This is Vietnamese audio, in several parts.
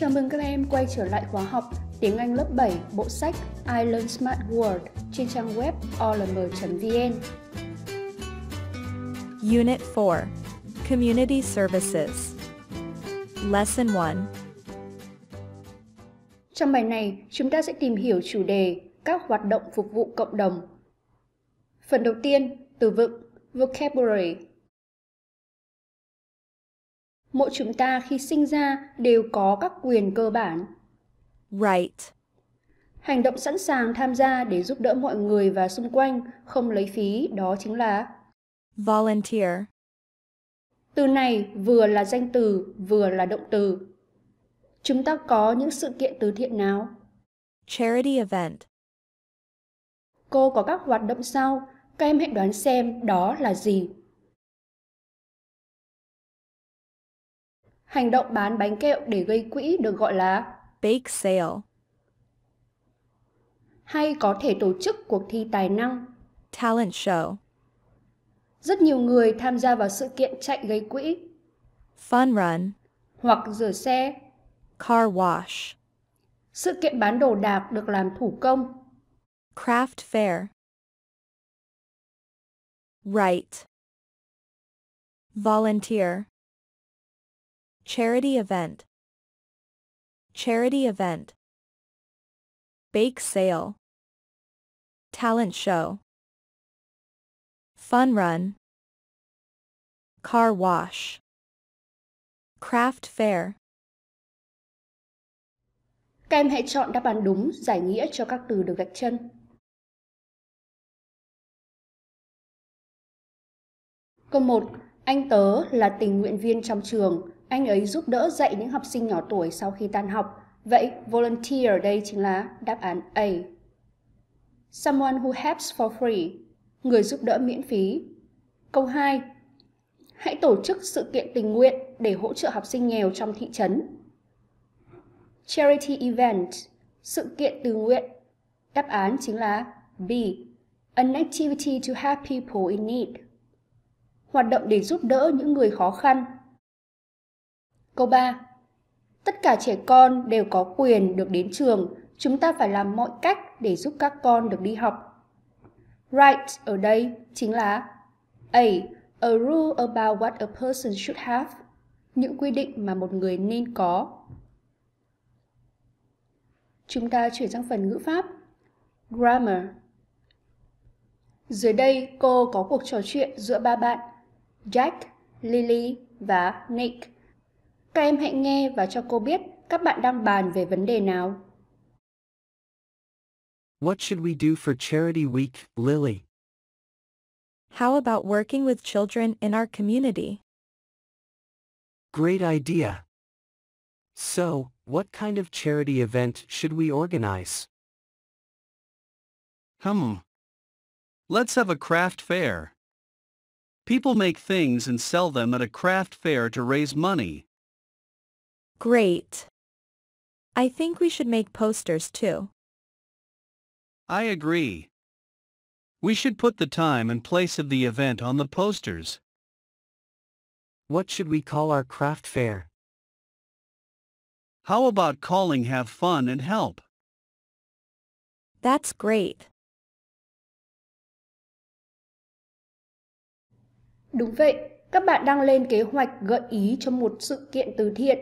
Chào mừng các em quay trở lại khóa học Tiếng Anh lớp 7 bộ sách I Learn Smart World trên trang web olm.vn. Unit 4 Community Services Lesson 1 Trong bài này, chúng ta sẽ tìm hiểu chủ đề các hoạt động phục vụ cộng đồng. Phần đầu tiên, từ vựng vocabulary Mỗi chúng ta khi sinh ra đều có các quyền cơ bản. Right. Hành động sẵn sàng tham gia để giúp đỡ mọi người và xung quanh, không lấy phí, đó chính là volunteer. Từ này vừa là danh từ, vừa là động từ. Chúng ta có những sự kiện từ thiện nào? Charity event. Cô có các hoạt động sau, các em hãy đoán xem đó là gì. Hành động bán bánh kẹo để gây quỹ được gọi là bake sale. Hay có thể tổ chức cuộc thi tài năng talent show. Rất nhiều người tham gia vào sự kiện chạy gây quỹ fun run hoặc rửa xe car wash. Sự kiện bán đồ đạc được làm thủ công craft fair. Right. Volunteer Charity event. Charity event. Bake sale. Talent show. Fun run. Car wash. Craft fair. Các em hãy chọn đáp án đúng, giải nghĩa cho các từ được gạch chân. Câu 1. Anh tớ là tình nguyện viên trong trường, anh ấy giúp đỡ dạy những học sinh nhỏ tuổi sau khi tan học. Vậy volunteer đây chính là đáp án A. Someone who helps for free. Người giúp đỡ miễn phí. Câu 2. Hãy tổ chức sự kiện tình nguyện để hỗ trợ học sinh nghèo trong thị trấn. Charity event. Sự kiện từ nguyện. Đáp án chính là B. An activity to help people in need. Hoạt động để giúp đỡ những người khó khăn Câu 3. Tất cả trẻ con đều có quyền được đến trường, chúng ta phải làm mọi cách để giúp các con được đi học. Right ở đây chính là A. A rule about what a person should have. Những quy định mà một người nên có. Chúng ta chuyển sang phần ngữ pháp. Grammar. Dưới đây cô có cuộc trò chuyện giữa ba bạn Jack, Lily và Nick Các em hãy nghe và cho cô biết các bạn đang bàn về vấn đề nào. What should we do for Charity Week, Lily? How about working with children in our community? Great idea. So, what kind of charity event should we organize? Hmm. Let's have a craft fair. People make things and sell them at a craft fair to raise money. Great. I think we should make posters too. I agree. We should put the time and place of the event on the posters. What should we call our craft fair? How about calling Have Fun and Help? That's great. Đúng vậy, các bạn đang lên kế hoạch gợi ý cho một sự kiện từ thiện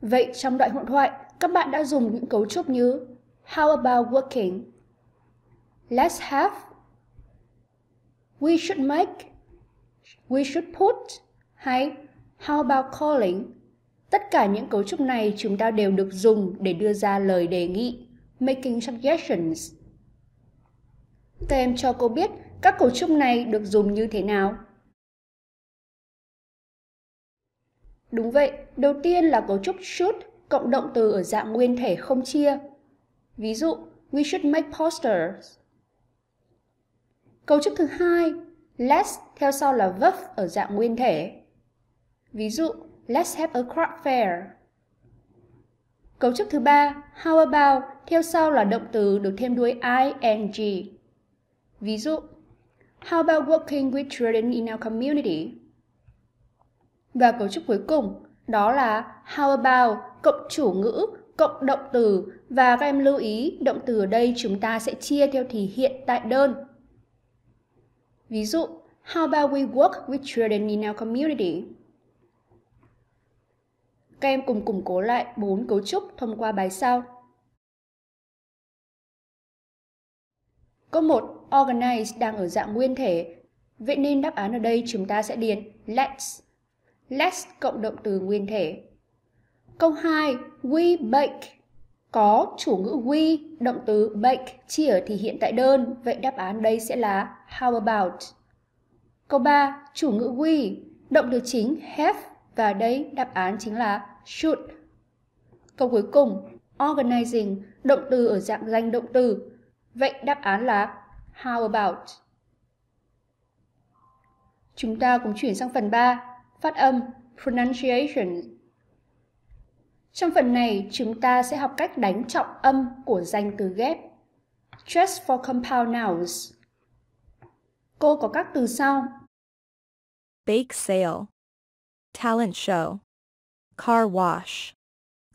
Vậy trong đoạn hội thoại, các bạn đã dùng những cấu trúc như How about working? Let's have We should make We should put hay How about calling? Tất cả những cấu trúc này chúng ta đều được dùng để đưa ra lời đề nghị, making suggestions. Các em cho cô biết các cấu trúc này được dùng như thế nào? Đúng vậy, đầu tiên là cấu trúc should cộng động từ ở dạng nguyên thể không chia. Ví dụ, we should make posters. Cấu trúc thứ hai, let's theo sau là verb ở dạng nguyên thể. Ví dụ, let's have a craft fair. Cấu trúc thứ ba, how about theo sau là động từ được thêm đuôi ing. Ví dụ, how about working with children in our community? Và cấu trúc cuối cùng, đó là how about cộng chủ ngữ cộng động từ và các em lưu ý động từ ở đây chúng ta sẽ chia theo thì hiện tại đơn. Ví dụ, how about we work with children in our community? Các em cùng củng cố lại bốn cấu trúc thông qua bài sau. Câu 1, organize đang ở dạng nguyên thể, vậy nên đáp án ở đây chúng ta sẽ điền let's. Let's cộng động từ nguyên thể. Câu 2, we bake. Có chủ ngữ we, động từ bake chia ở thì hiện tại đơn, vậy đáp án đây sẽ là how about. Câu 3, chủ ngữ we, động từ chính have và đây đáp án chính là should. Câu cuối cùng, organizing, động từ ở dạng danh động từ. Vậy đáp án là how about. Chúng ta cùng chuyển sang phần 3, phát âm pronunciation. Trong phần này, chúng ta sẽ học cách đánh trọng âm của danh từ ghép. Just for compound nouns. Cô có các từ sau. Bake sale. Talent show. Car wash.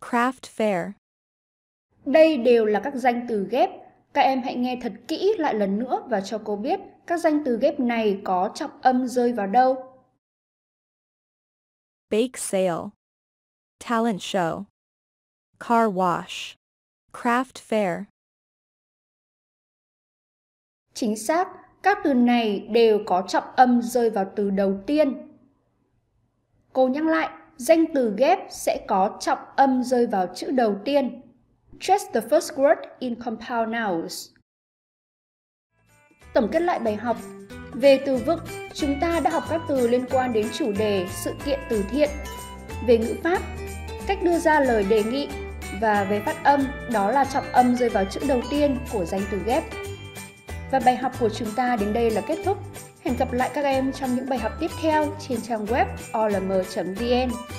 Craft fair. Đây đều là các danh từ ghép. Các em hãy nghe thật kỹ lại lần nữa và cho cô biết các danh từ ghép này có trọng âm rơi vào đâu bake sale, talent show, car wash, craft fair. Chính xác, các từ này đều có trọng âm rơi vào từ đầu tiên. Cô nhắc lại, danh từ ghép sẽ có trọng âm rơi vào chữ đầu tiên. Trace the first word in compound nouns. Tổng kết lại bài học, về từ vựng, chúng ta đã học các từ liên quan đến chủ đề, sự kiện từ thiện. Về ngữ pháp, cách đưa ra lời đề nghị và về phát âm, đó là trọng âm rơi vào chữ đầu tiên của danh từ ghép. Và bài học của chúng ta đến đây là kết thúc. Hẹn gặp lại các em trong những bài học tiếp theo trên trang web olm.vn.